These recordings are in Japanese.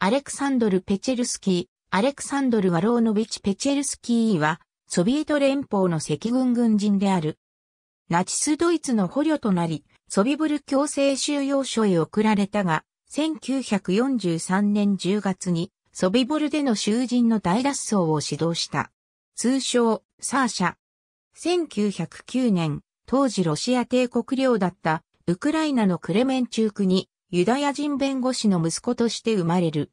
アレクサンドル・ペチェルスキー、アレクサンドル・ワローノビチ・ペチェルスキーは、ソビエト連邦の赤軍軍人である。ナチスドイツの捕虜となり、ソビブル強制収容所へ送られたが、1943年10月に、ソビボルでの囚人の大脱走を指導した。通称、サーシャ。1909年、当時ロシア帝国領だった、ウクライナのクレメンチュークにユダヤ人弁護士の息子として生まれる。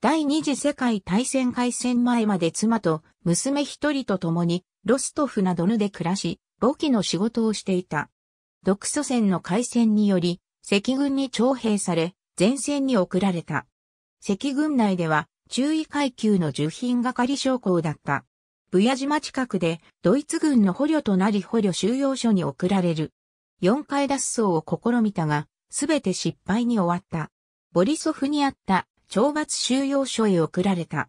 第二次世界大戦開戦前まで妻と娘一人と共にロストフなどぬで暮らし、簿記の仕事をしていた。独祖戦の開戦により、赤軍に徴兵され、前線に送られた。赤軍内では、注意階級の受品係将校だった。ブヤ島近くで、ドイツ軍の捕虜となり捕虜収容所に送られる。4回脱走を試みたが、すべて失敗に終わった。ボリソフにあった懲罰収容所へ送られた。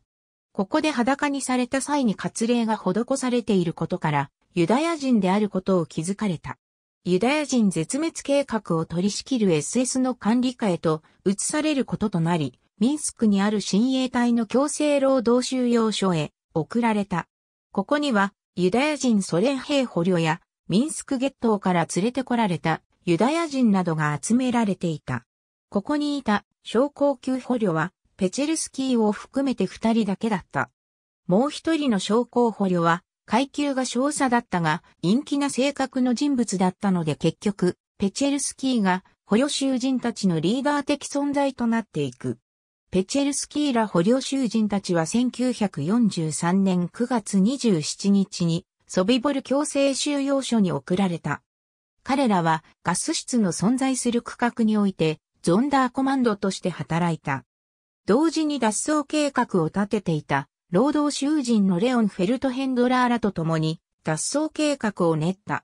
ここで裸にされた際に割礼が施されていることから、ユダヤ人であることを気づかれた。ユダヤ人絶滅計画を取り仕切る SS の管理下へと移されることとなり、ミンスクにある親衛隊の強制労働収容所へ送られた。ここにはユダヤ人ソ連兵捕虜やミンスクゲットから連れてこられたユダヤ人などが集められていた。ここにいた将校級捕虜は、ペチェルスキーを含めて二人だけだった。もう一人の将校捕虜は、階級が少佐だったが、陰気な性格の人物だったので結局、ペチェルスキーが捕虜囚人たちのリーダー的存在となっていく。ペチェルスキーら捕虜囚人たちは1943年9月27日にソビボル強制収容所に送られた。彼らはガス室の存在する区画において、ゾンダーコマンドとして働いた。同時に脱走計画を立てていた、労働囚人のレオン・フェルトヘンドラーらと共に、脱走計画を練った。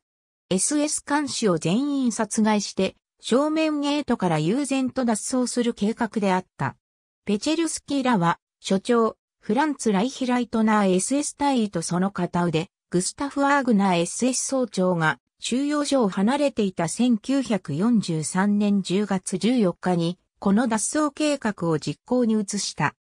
SS 監視を全員殺害して、正面ゲートから悠然と脱走する計画であった。ペチェルスキーらは、所長、フランツ・ライヒライトナー SS 隊員とその片腕、グスタフ・アーグナー SS 総長が、収容所を離れていた1943年10月14日に、この脱走計画を実行に移した。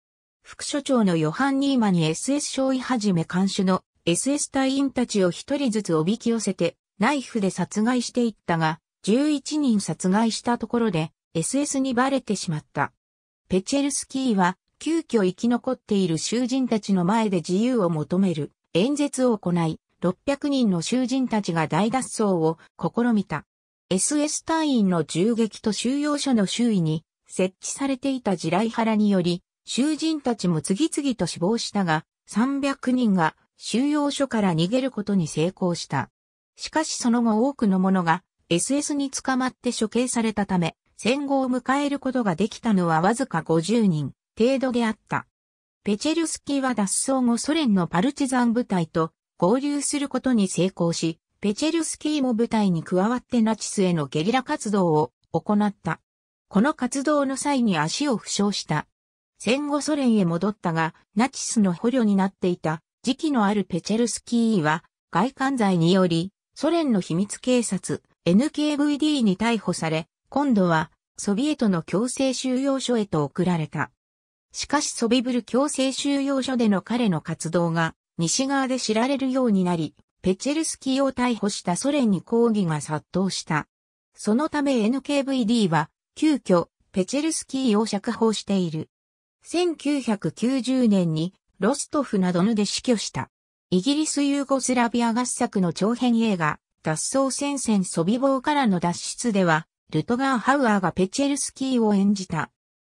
副所長のヨハン・ニーマに SS 少尉はじめ監守の SS 隊員たちを一人ずつおびき寄せて、ナイフで殺害していったが、11人殺害したところで、SS にバレてしまった。ペチェルスキーは、急遽生き残っている囚人たちの前で自由を求める演説を行い、600人の囚人たちが大脱走を試みた。SS 隊員の銃撃と収容所の周囲に設置されていた地雷原により、囚人たちも次々と死亡したが、300人が収容所から逃げることに成功した。しかしその後多くの者が SS に捕まって処刑されたため、戦後を迎えることができたのはわずか50人程度であった。ペチェルスキーは脱走後ソ連のパルチザン部隊と合流することに成功し、ペチェルスキーも部隊に加わってナチスへのゲリラ活動を行った。この活動の際に足を負傷した。戦後ソ連へ戻ったが、ナチスの捕虜になっていた時期のあるペチェルスキーは、外観罪により、ソ連の秘密警察 NKVD に逮捕され、今度はソビエトの強制収容所へと送られた。しかしソビブル強制収容所での彼の活動が西側で知られるようになり、ペチェルスキーを逮捕したソ連に抗議が殺到した。そのため NKVD は、急遽、ペチェルスキーを釈放している。1990年に、ロストフなどので死去した。イギリスユーゴスラビア合作の長編映画、脱走戦線ソビ棒からの脱出では、ルトガー・ハウアーがペチェルスキーを演じた。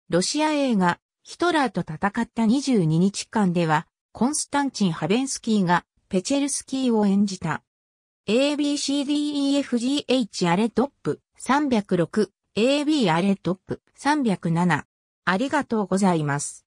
ロシア映画、ヒトラーと戦った22日間では、コンスタンチン・ハベンスキーがペチェルスキーを演じた。ABCDEFGH アレトップ306 AB アレトップ307ありがとうございます。